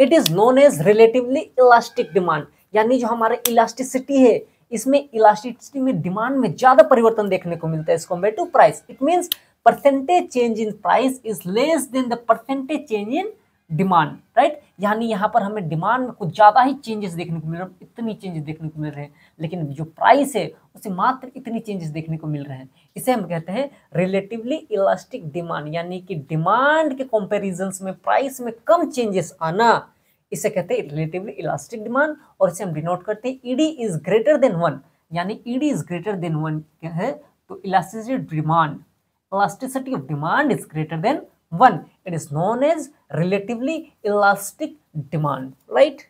It is known as relatively elastic demand यानी जो हमारा इलास्टिसिटी है इसमें इलास्टिसिटी में डिमांड में ज्यादा परिवर्तन देखने को मिलता है इसको to price it mean percentage change in price is less than the percentage change in demand right यानी यहाँ पर हमें डिमांड में कुछ ज़्यादा ही चेंजेस देखने को मिल रहे हैं इतनी चेंजेस देखने को मिल रहे हैं लेकिन जो प्राइस है उसे मात्र इतनी चेंजेस देखने को मिल रहे हैं इसे हम कहते हैं रिलेटिवली इलास्टिक डिमांड यानी कि डिमांड के कंपेरिजन में प्राइस में कम चेंजेस आना इसे कहते हैं रिलेटिवली इलास्टिक डिमांड और इसे हम डिनोट करते हैं ED is greater than one यानी ED is greater than one क्या है तो elasticity demand elasticity of demand is greater than One, it is known as relatively elastic demand, right?